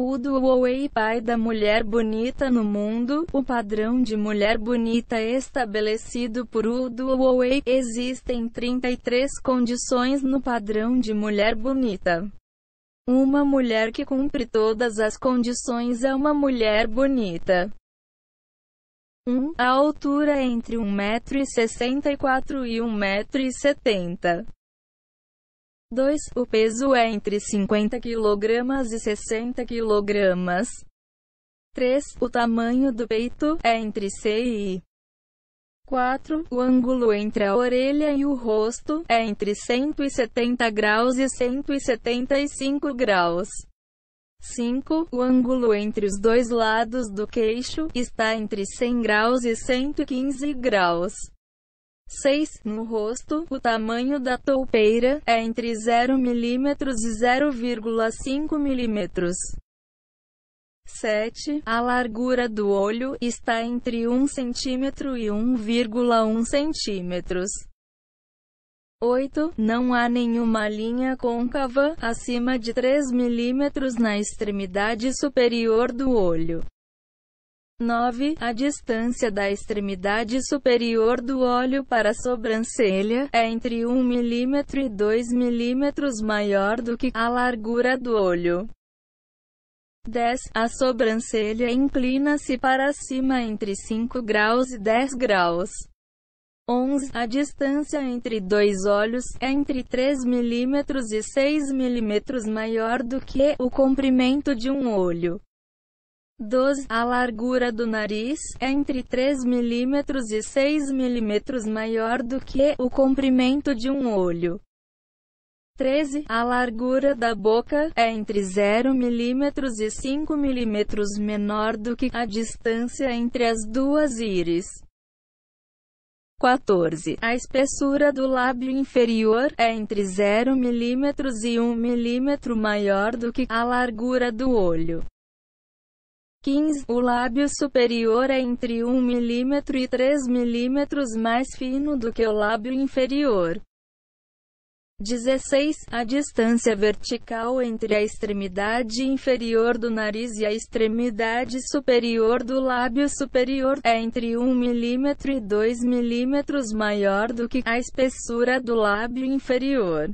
O Huawei pai da mulher bonita no mundo, o padrão de mulher bonita estabelecido por O Huawei existem 33 condições no padrão de mulher bonita. Uma mulher que cumpre todas as condições é uma mulher bonita. 1. Um, a altura entre 1,64m e 1,70m. 2. O peso é entre 50 kg e 60 kg. 3. O tamanho do peito é entre C e 4. O ângulo entre a orelha e o rosto é entre 170 graus e 175 graus. 5. O ângulo entre os dois lados do queixo está entre 100 graus e 115 graus. 6. No rosto, o tamanho da toupeira é entre 0 mm e 0,5 mm. 7. A largura do olho está entre 1 cm e 1,1 cm. 8. Não há nenhuma linha côncava acima de 3 mm na extremidade superior do olho. 9. A distância da extremidade superior do olho para a sobrancelha é entre 1 mm e 2 mm maior do que a largura do olho. 10. A sobrancelha inclina-se para cima entre 5 graus e 10 graus. 11. A distância entre dois olhos é entre 3 mm e 6 mm maior do que o comprimento de um olho. 12. A largura do nariz, é entre 3 mm e 6 mm maior do que o comprimento de um olho. 13. A largura da boca é entre 0 mm e 5 mm menor do que a distância entre as duas íris. 14. A espessura do lábio inferior é entre 0 mm e 1 mm maior do que a largura do olho. 15. O lábio superior é entre 1 mm e 3 mm mais fino do que o lábio inferior. 16. A distância vertical entre a extremidade inferior do nariz e a extremidade superior do lábio superior é entre 1 mm e 2 mm maior do que a espessura do lábio inferior.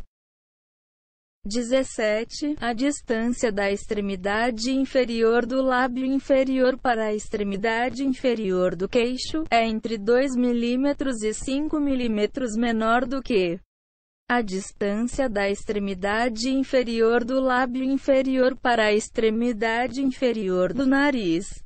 17. A distância da extremidade inferior do lábio inferior para a extremidade inferior do queixo é entre 2 mm e 5 mm menor do que a distância da extremidade inferior do lábio inferior para a extremidade inferior do nariz.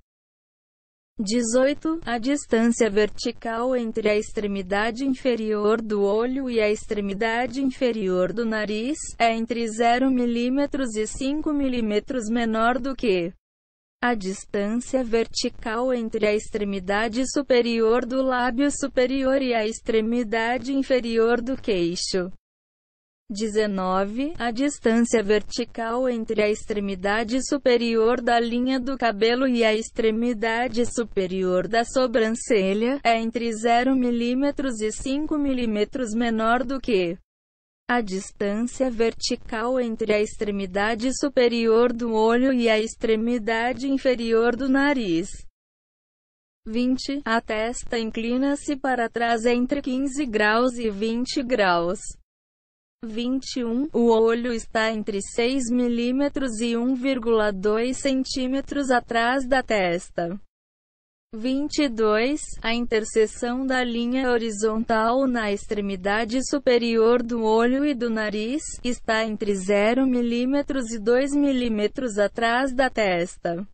18. A distância vertical entre a extremidade inferior do olho e a extremidade inferior do nariz é entre 0 mm e 5 mm menor do que a distância vertical entre a extremidade superior do lábio superior e a extremidade inferior do queixo. 19. A distância vertical entre a extremidade superior da linha do cabelo e a extremidade superior da sobrancelha é entre 0 mm e 5 mm menor do que a distância vertical entre a extremidade superior do olho e a extremidade inferior do nariz. 20. A testa inclina-se para trás entre 15 graus e 20 graus. 21. O olho está entre 6 milímetros e 1,2 centímetros atrás da testa. 22. A interseção da linha horizontal na extremidade superior do olho e do nariz está entre 0 milímetros e 2 milímetros atrás da testa.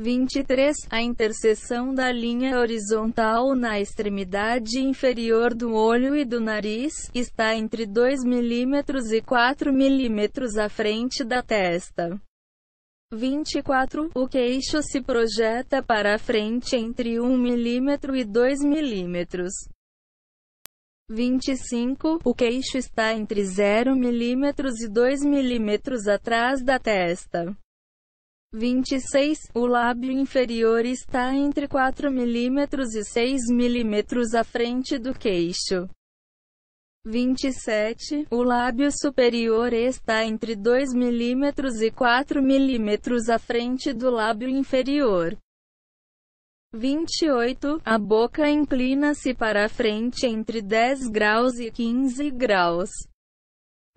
23. A interseção da linha horizontal na extremidade inferior do olho e do nariz está entre 2 mm e 4 mm à frente da testa. 24. O queixo se projeta para a frente entre 1 mm e 2 mm. 25. O queixo está entre 0 mm e 2 mm atrás da testa. 26. O lábio inferior está entre 4 mm e 6 mm à frente do queixo. 27. O lábio superior está entre 2 mm e 4 mm à frente do lábio inferior. 28. A boca inclina-se para a frente entre 10 graus e 15 graus.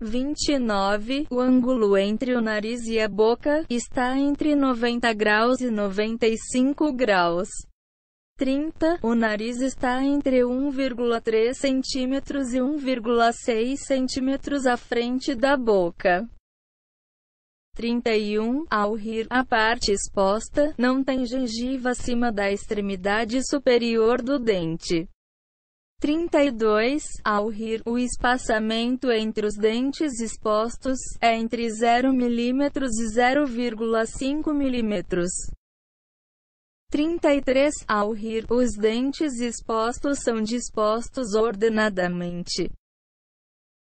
29. O ângulo entre o nariz e a boca está entre 90 graus e 95 graus. 30. O nariz está entre 1,3 cm e 1,6 cm à frente da boca. 31. Ao rir, a parte exposta não tem gengiva acima da extremidade superior do dente. 32. Ao rir, o espaçamento entre os dentes expostos é entre 0 mm e 0,5 mm. 33. Ao rir, os dentes expostos são dispostos ordenadamente.